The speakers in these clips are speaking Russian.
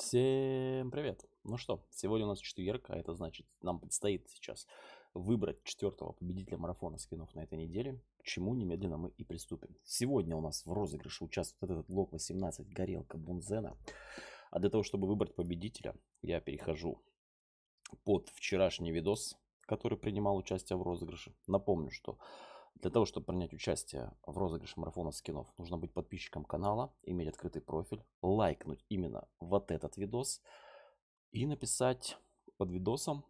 Всем привет! Ну что, сегодня у нас четверг, а это значит, нам предстоит сейчас выбрать четвертого победителя марафона скинов на этой неделе, к чему немедленно мы и приступим. Сегодня у нас в розыгрыше участвует этот блок 18 горелка Бунзена. А для того, чтобы выбрать победителя, я перехожу под вчерашний видос, который принимал участие в розыгрыше. Напомню, что для того, чтобы принять участие в розыгрыше марафона скинов, нужно быть подписчиком канала, иметь открытый профиль, лайкнуть именно вот этот видос и написать под видосом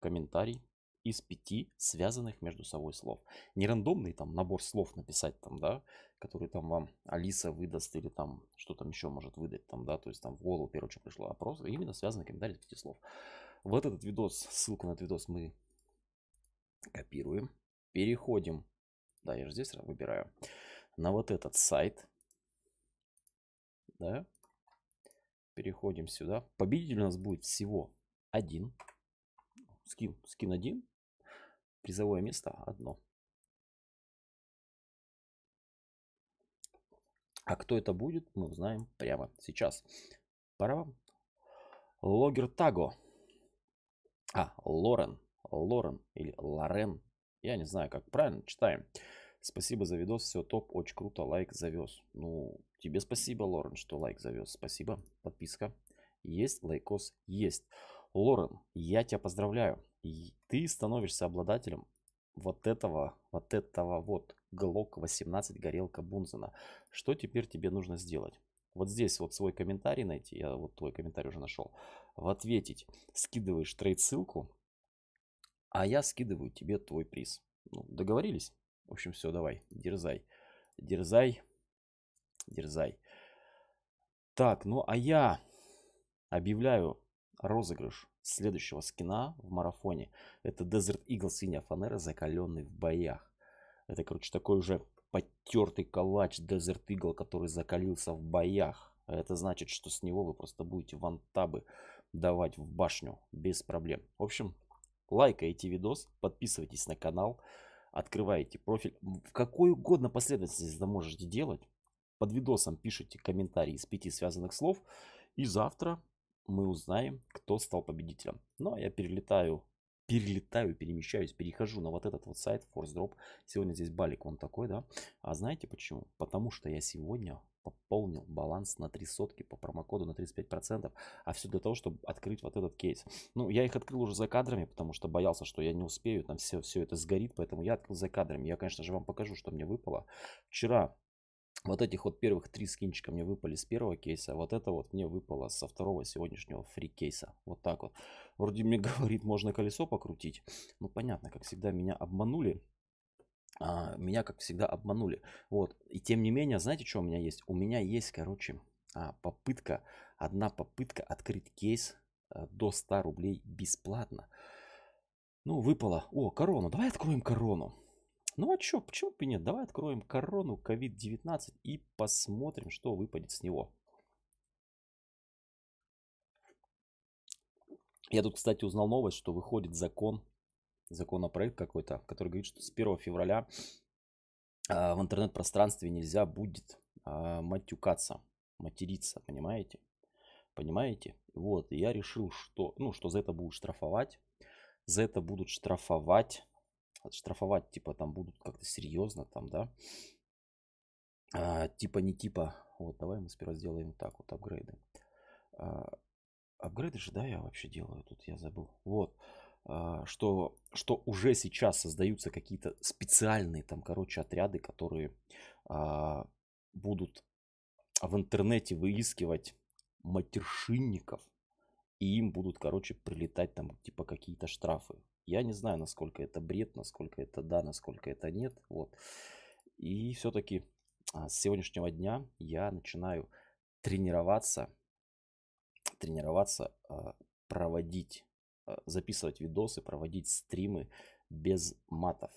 комментарий из пяти связанных между собой слов. Не рандомный там набор слов написать там, да, который там вам Алиса выдаст или там что там еще может выдать там, да, то есть там в голову первое, что пришло, опрос, а именно связанный комментарий из пяти слов. Вот этот видос, ссылку на этот видос мы копируем, переходим да, я же здесь выбираю. На вот этот сайт. Да. Переходим сюда. Победитель у нас будет всего один. Скин, скин один. Призовое место одно. А кто это будет, мы узнаем прямо сейчас. Пора вам. Логер Таго. А, Лорен. Лорен или Лорен. Я не знаю, как правильно. Читаем. Спасибо за видос, все топ, очень круто, лайк завез. Ну, тебе спасибо, Лорен, что лайк завез. Спасибо, подписка. Есть, лайкос есть. Лорен, я тебя поздравляю. ты становишься обладателем вот этого, вот этого вот Глок 18 горелка Бунзена. Что теперь тебе нужно сделать? Вот здесь вот свой комментарий найти, я вот твой комментарий уже нашел. В ответить скидываешь трейд ссылку, а я скидываю тебе твой приз. Ну, договорились? В общем, все, давай, дерзай. Дерзай, дерзай. Так, ну а я объявляю розыгрыш следующего скина в марафоне. Это Desert Eagle синяя фанера, закаленный в боях. Это, короче, такой уже потертый калач Desert Eagle, который закалился в боях. Это значит, что с него вы просто будете вантабы давать в башню без проблем. В общем, лайкаете видос, подписывайтесь на канал, открываете профиль. В какой угодно последовательности это можете делать. Под видосом пишите комментарии из пяти связанных слов. И завтра мы узнаем, кто стал победителем. Ну, а я перелетаю, перелетаю, перемещаюсь, перехожу на вот этот вот сайт ForceDrop. Сегодня здесь балик вон такой, да. А знаете почему? Потому что я сегодня пополнил баланс на три сотки по промокоду на 35%, а все для того, чтобы открыть вот этот кейс. Ну, я их открыл уже за кадрами, потому что боялся, что я не успею, там все, все это сгорит, поэтому я открыл за кадрами. Я, конечно же, вам покажу, что мне выпало. Вчера вот этих вот первых три скинчика мне выпали с первого кейса, вот это вот мне выпало со второго сегодняшнего фри кейса. Вот так вот. Вроде мне говорит, можно колесо покрутить. Ну понятно, как всегда меня обманули. А, меня, как всегда, обманули. Вот. И тем не менее, знаете, что у меня есть? У меня есть, короче, а, попытка, одна попытка открыть кейс э, до 100 рублей бесплатно. Ну, выпало. О, корону. Давай откроем корону. Ну а что, почему бы нет? Давай откроем корону COVID-19 и посмотрим, что выпадет с него. Я тут, кстати, узнал новость, что выходит закон законопроект какой-то, который говорит, что с 1 февраля э, в интернет-пространстве нельзя будет э, матюкаться, материться, понимаете? Понимаете? Вот, и я решил, что, ну, что за это будут штрафовать. За это будут штрафовать. Штрафовать, типа, там будут как-то серьезно, там, да. А, типа, не типа. Вот, давай мы сперва сделаем так, вот, апгрейды. А, апгрейды же, да, я вообще делаю, тут я забыл. Вот. А, что, что уже сейчас создаются какие-то специальные там, короче, отряды, которые а, будут в интернете выискивать матершинников, и им будут, короче, прилетать там, типа, какие-то штрафы. Я не знаю, насколько это бред, насколько это да, насколько это нет, вот. И все-таки а, с сегодняшнего дня я начинаю тренироваться, тренироваться, а, проводить Э, записывать видосы, проводить стримы без матов.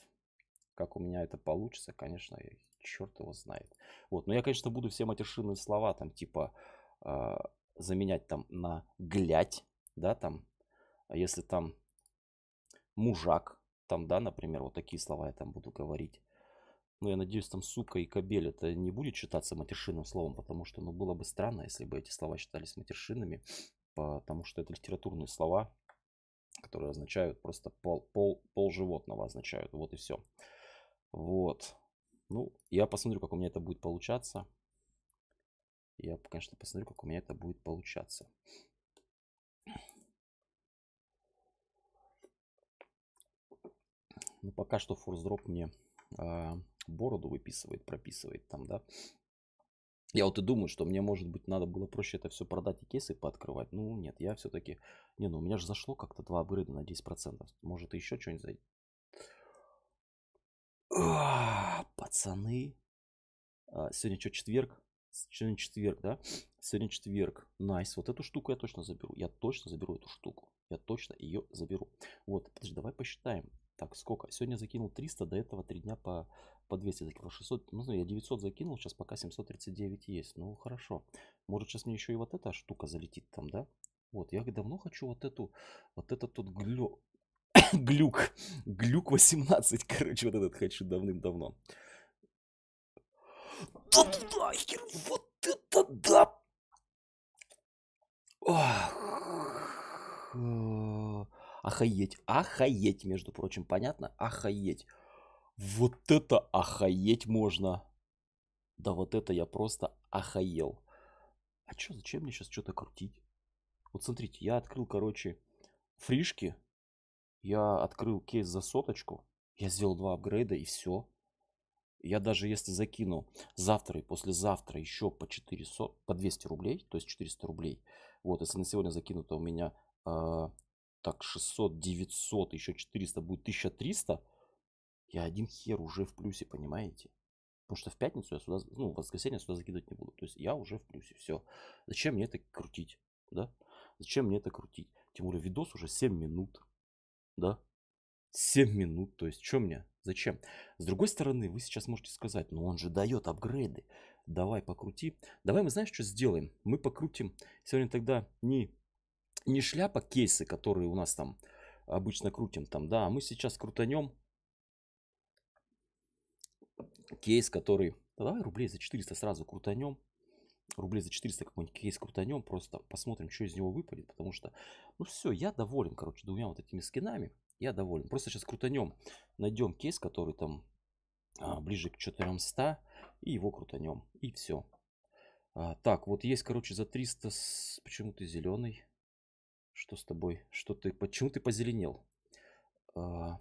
Как у меня это получится, конечно, черт его знает. Вот, но я, конечно, буду все матершинные слова там типа э, заменять там на глядь, да, там, а если там мужак, там, да, например, вот такие слова я там буду говорить. Но ну, я надеюсь, там сука и кабель это не будет считаться матершинным словом, потому что, ну, было бы странно, если бы эти слова считались матершинными, потому что это литературные слова, которые означают просто пол, пол, пол животного означают. Вот и все. Вот. Ну, я посмотрю, как у меня это будет получаться. Я, конечно, посмотрю, как у меня это будет получаться. Ну, пока что форсдроп мне э, бороду выписывает, прописывает там, да. Я вот и думаю, что мне, может быть, надо было проще это все продать и кейсы пооткрывать. Ну, нет, я все-таки... Не, ну у меня же зашло как-то два апгрейда на 10%. Может, еще что-нибудь зайти? пацаны. А, сегодня что, четверг? Сегодня четверг, да? Сегодня четверг. Найс. Вот эту штуку я точно заберу. Я точно заберу эту штуку. Я точно ее заберу. Вот, подожди, давай посчитаем. Так, сколько? Сегодня закинул 300, до этого 3 дня по, по 200 закинул. 600, ну, я 900 закинул, сейчас пока 739 есть. Ну, хорошо. Может, сейчас мне еще и вот эта штука залетит там, да? Вот, я давно хочу вот эту, вот этот тут глюк, глюк 18, короче, вот этот хочу давным-давно. Да, да, вот это да! Ох. Охоеть. Охоеть, между прочим, понятно? Охоеть. Вот это охоеть можно. Да вот это я просто охоел. А что, зачем мне сейчас что-то крутить? Вот смотрите, я открыл, короче, фришки. Я открыл кейс за соточку. Я сделал два апгрейда и все. Я даже если закину завтра и послезавтра еще по 400, по 200 рублей, то есть 400 рублей. Вот, если на сегодня закинуто у меня э, так 600, 900, еще 400, будет 1300, я один хер уже в плюсе, понимаете? Потому что в пятницу я сюда, ну, в воскресенье я сюда закидывать не буду. То есть я уже в плюсе, все. Зачем мне это крутить, да? Зачем мне это крутить? Тем более видос уже 7 минут, да? 7 минут, то есть что мне? Зачем? С другой стороны, вы сейчас можете сказать, ну он же дает апгрейды. Давай покрути. Давай мы знаешь, что сделаем? Мы покрутим сегодня тогда не не шляпа кейсы, которые у нас там обычно крутим там, да, а мы сейчас крутанем кейс, который... Да, давай рублей за 400 сразу крутанем. Рублей за 400 какой-нибудь кейс крутанем. Просто посмотрим, что из него выпадет. Потому что, ну все, я доволен, короче, двумя вот этими скинами. Я доволен. Просто сейчас крутанем. Найдем кейс, который там а, ближе к 400. И его крутанем. И все. А, так, вот есть, короче, за 300... С... Почему-то зеленый. Что с тобой? Что ты? Почему ты позеленел? А...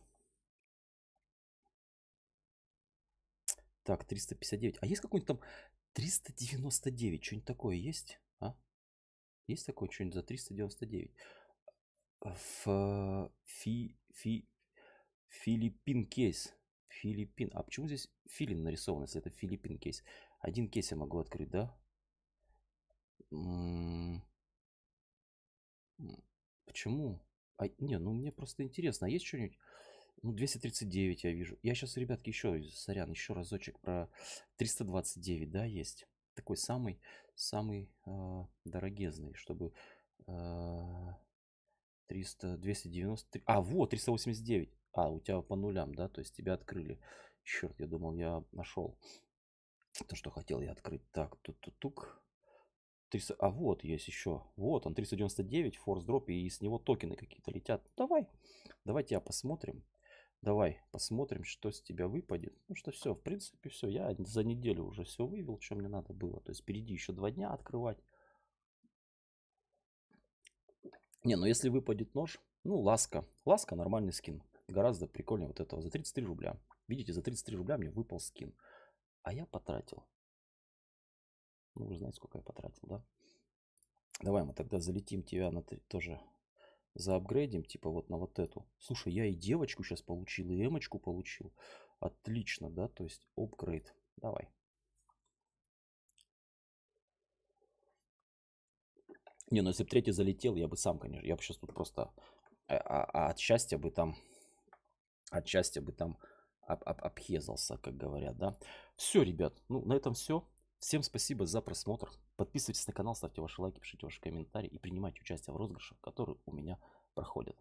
Так, 359. А есть какой-нибудь там 399? Что-нибудь такое есть? А? Есть такое что-нибудь за 399? Ф... Фи... Фи... Филиппин кейс. Филиппин. А почему здесь филин нарисован, если это Филиппин кейс? Один кейс я могу открыть, да? М -м Почему? А, не, ну мне просто интересно, а есть что-нибудь? Ну, 239 я вижу. Я сейчас, ребятки, еще, сорян, еще разочек про 329, да, есть. Такой самый, самый э, дорогезный, чтобы... Э, 300, 293. А, а вот, 389. А, у тебя по нулям, да? То есть тебя открыли. Черт, я думал, я нашел то, что хотел я открыть. Так, тут-тук. 300... А вот есть еще. Вот он, 399, форс дроп, и с него токены какие-то летят. Ну давай, давай тебя посмотрим. Давай посмотрим, что с тебя выпадет. Ну что все, в принципе, все. Я за неделю уже все вывел, что мне надо было. То есть впереди еще два дня открывать. Не, ну если выпадет нож, ну ласка. Ласка нормальный скин. Гораздо прикольнее вот этого. За 33 рубля. Видите, за 33 рубля мне выпал скин. А я потратил ну, вы знаете, сколько я потратил, да? Давай мы тогда залетим тебя на три, тоже заапгрейдим, типа вот на вот эту. Слушай, я и девочку сейчас получил, и эмочку получил. Отлично, да, то есть апгрейд. Давай. Не, ну если бы третий залетел, я бы сам, конечно, я бы сейчас тут просто а, а, а от счастья бы там, от счастья бы там об, об, обхезался, как говорят, да. Все, ребят, ну на этом все. Всем спасибо за просмотр. Подписывайтесь на канал, ставьте ваши лайки, пишите ваши комментарии и принимайте участие в розыгрышах, которые у меня проходят.